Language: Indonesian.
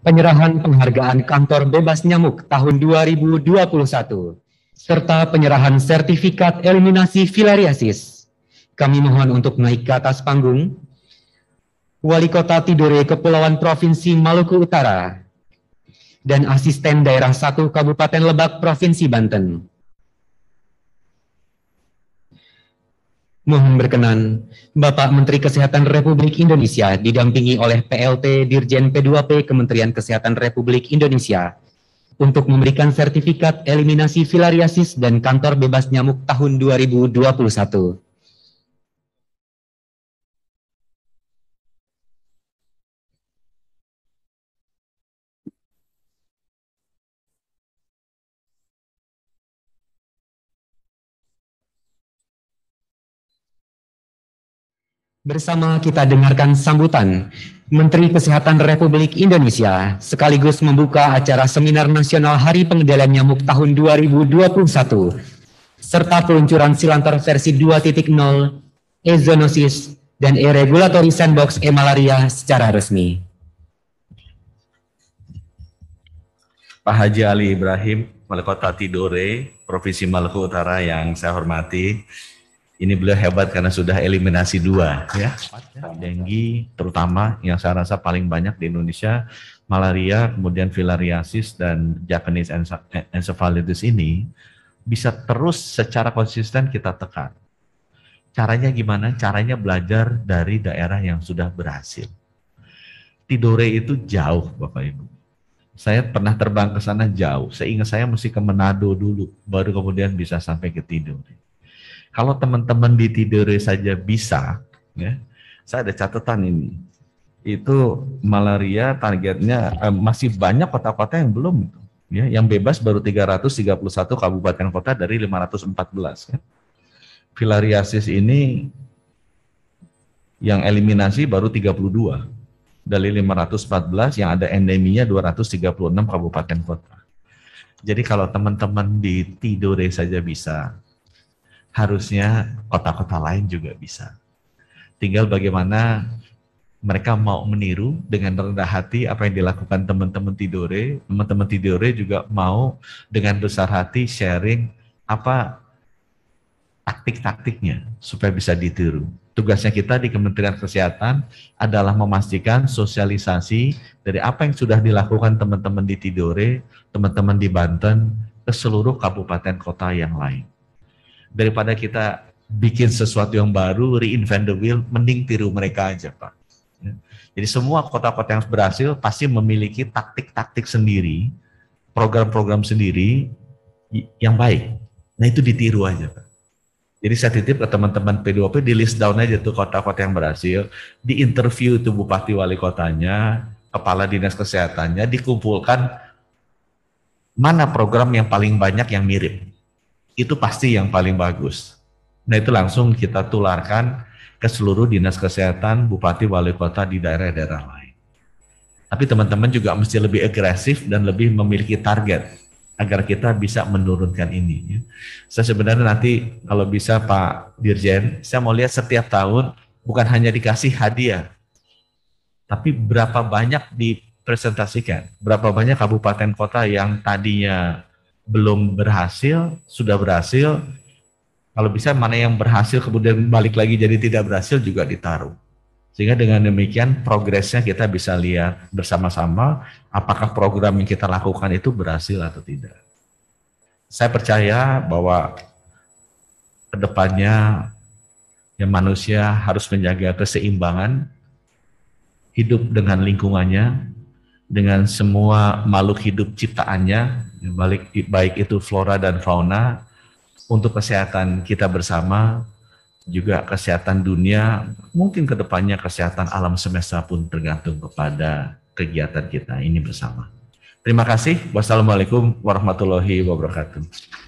penyerahan penghargaan kantor bebas nyamuk tahun 2021, serta penyerahan sertifikat eliminasi filariasis. Kami mohon untuk naik ke atas panggung. Wali Kota Tidore Kepulauan Provinsi Maluku Utara dan Asisten Daerah 1 Kabupaten Lebak Provinsi Banten. Mohon berkenan, Bapak Menteri Kesehatan Republik Indonesia didampingi oleh PLT Dirjen P2P Kementerian Kesehatan Republik Indonesia untuk memberikan sertifikat eliminasi filariasis dan kantor bebas nyamuk tahun 2021. Bersama kita dengarkan sambutan Menteri Kesehatan Republik Indonesia sekaligus membuka acara Seminar Nasional Hari Pengendalian Nyamuk tahun 2021 serta peluncuran Silantar versi 2.0 Ezoonosis dan E-Regulatory Sandbox E-Malaria secara resmi. Pak Haji Ali Ibrahim, Wali Tidore, Provinsi Maluku Utara yang saya hormati, ini beliau hebat karena sudah eliminasi dua ya denggi terutama yang saya rasa paling banyak di Indonesia malaria kemudian filariasis dan Japanese encephalitis ini bisa terus secara konsisten kita tekan caranya gimana caranya belajar dari daerah yang sudah berhasil Tidore itu jauh Bapak Ibu saya pernah terbang ke sana jauh. Seingat saya mesti ke Manado dulu, baru kemudian bisa sampai ke Tidore kalau teman-teman di Tidore saja bisa, ya, saya ada catatan ini. Itu malaria targetnya eh, masih banyak kota-kota yang belum Ya, yang bebas baru 331 kabupaten kota dari 514. Ya. Kan. Filariasis ini yang eliminasi baru 32 dari 514 yang ada endeminya 236 kabupaten kota. Jadi kalau teman-teman di Tidore saja bisa, harusnya kota-kota lain juga bisa. Tinggal bagaimana mereka mau meniru dengan rendah hati apa yang dilakukan teman-teman Tidore. Teman-teman Tidore juga mau dengan besar hati sharing apa taktik-taktiknya supaya bisa ditiru. Tugasnya kita di Kementerian Kesehatan adalah memastikan sosialisasi dari apa yang sudah dilakukan teman-teman di Tidore, teman-teman di Banten, ke seluruh kabupaten kota yang lain daripada kita bikin sesuatu yang baru, reinvent the wheel, mending tiru mereka aja, Pak. Ya. Jadi semua kota-kota yang berhasil pasti memiliki taktik-taktik sendiri, program-program sendiri yang baik. Nah itu ditiru aja, Pak. Jadi saya titip ke teman-teman P2P di list down aja tuh kota-kota yang berhasil, di interview itu bupati wali kotanya, kepala dinas kesehatannya, dikumpulkan mana program yang paling banyak yang mirip itu pasti yang paling bagus. Nah itu langsung kita tularkan ke seluruh dinas kesehatan, bupati, wali kota di daerah-daerah lain. Tapi teman-teman juga mesti lebih agresif dan lebih memiliki target agar kita bisa menurunkan ini. Ya. Saya sebenarnya nanti kalau bisa Pak Dirjen, saya mau lihat setiap tahun bukan hanya dikasih hadiah, tapi berapa banyak dipresentasikan, berapa banyak kabupaten kota yang tadinya belum berhasil, sudah berhasil, kalau bisa mana yang berhasil kemudian balik lagi jadi tidak berhasil juga ditaruh. Sehingga dengan demikian progresnya kita bisa lihat bersama-sama apakah program yang kita lakukan itu berhasil atau tidak. Saya percaya bahwa kedepannya ya manusia harus menjaga keseimbangan hidup dengan lingkungannya dengan semua makhluk hidup ciptaannya, balik, baik itu flora dan fauna, untuk kesehatan kita bersama, juga kesehatan dunia, mungkin kedepannya kesehatan alam semesta pun tergantung kepada kegiatan kita ini bersama. Terima kasih. Wassalamualaikum warahmatullahi wabarakatuh.